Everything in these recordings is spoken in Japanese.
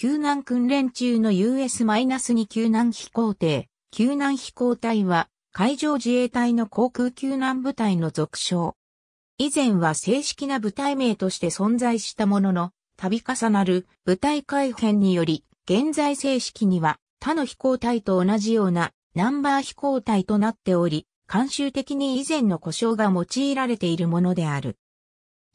救難訓練中の US-2 救難飛行艇、救難飛行隊は海上自衛隊の航空救難部隊の俗称。以前は正式な部隊名として存在したものの、度重なる部隊改編により、現在正式には他の飛行隊と同じようなナンバー飛行隊となっており、慣習的に以前の故障が用いられているものである。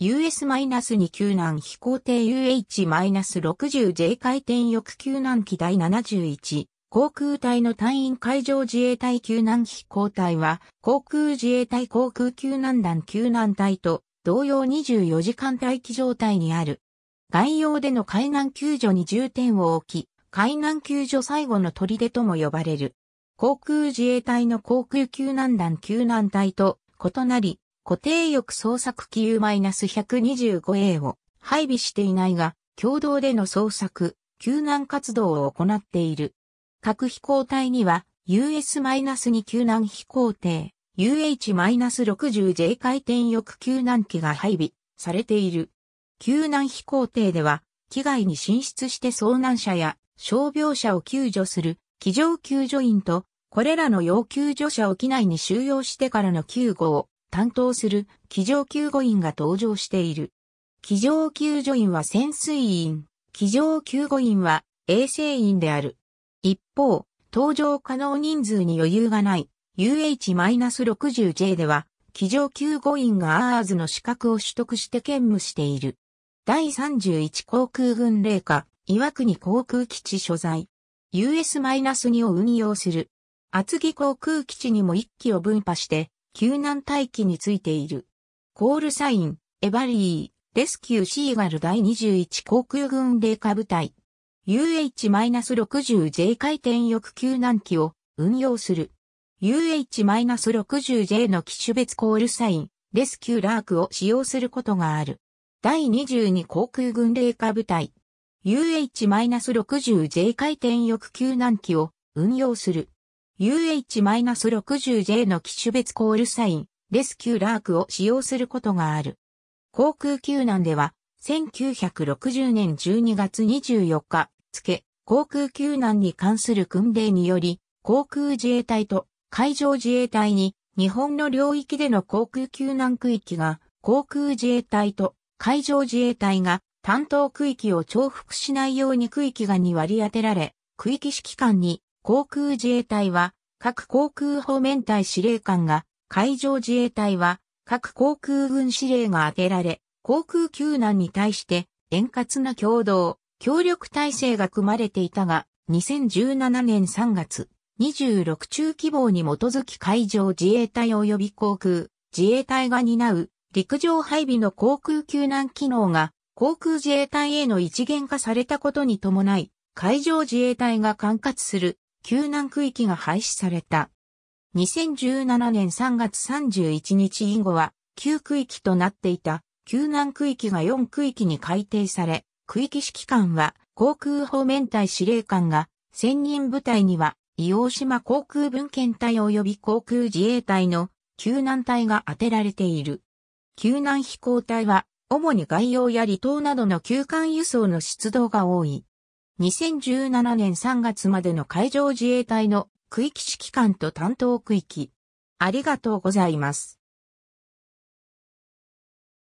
US-2 救難飛行艇 UH-60J 回転翼救難機第71航空隊の隊員海上自衛隊救難飛行隊は航空自衛隊航空救難団救難隊と同様24時間待機状態にある。概要での海難救助に重点を置き、海難救助最後の砦とも呼ばれる。航空自衛隊の航空救難団救難隊と異なり、固定翼捜索機 U-125A を配備していないが、共同での捜索、救難活動を行っている。各飛行隊には US-2 救難飛行艇、UH-60J 回転翼救難機が配備されている。救難飛行艇では、機外に進出して遭難者や傷病者を救助する機上救助員と、これらの要救助者を機内に収容してからの救護を担当する騎上救護員が登場している。騎上救助員は潜水員、騎上救護員は衛生員である。一方、搭乗可能人数に余裕がない UH-60J では、騎上救護員がアーズの資格を取得して兼務している。第31航空軍霊下、岩国航空基地所在。US-2 を運用する。厚木航空基地にも1機を分派して、救難待機についている。コールサイン、エバリー、レスキューシーガル第21航空軍霊下部隊。UH-60J 回転翼救難機を運用する。UH-60J の機種別コールサイン、レスキューラークを使用することがある。第22航空軍霊下部隊。UH-60J 回転翼救難機を運用する。UH-60J の機種別コールサイン、レスキューラークを使用することがある。航空救難では、1960年12月24日付、航空救難に関する訓令により、航空自衛隊と海上自衛隊に日本の領域での航空救難区域が航空自衛隊と海上自衛隊が担当区域を重複しないように区域がに割り当てられ、区域指揮官に航空自衛隊は、各航空方面隊司令官が、海上自衛隊は、各航空軍司令が当てられ、航空救難に対して円滑な共同、協力体制が組まれていたが、2017年3月、26中規模に基づき海上自衛隊及び航空、自衛隊が担う陸上配備の航空救難機能が航空自衛隊への一元化されたことに伴い、海上自衛隊が管轄する救難区域が廃止された。2017年3月31日以後は、救区域となっていた、救難区域が4区域に改定され、区域指揮官は、航空方面隊司令官が、専任部隊には、伊大島航空文献隊及び航空自衛隊の救難隊が当てられている。救難飛行隊は、主に外洋や離島などの救艦輸送の出動が多い。2017年3月までの海上自衛隊の区域指揮官と担当区域。ありがとうございます。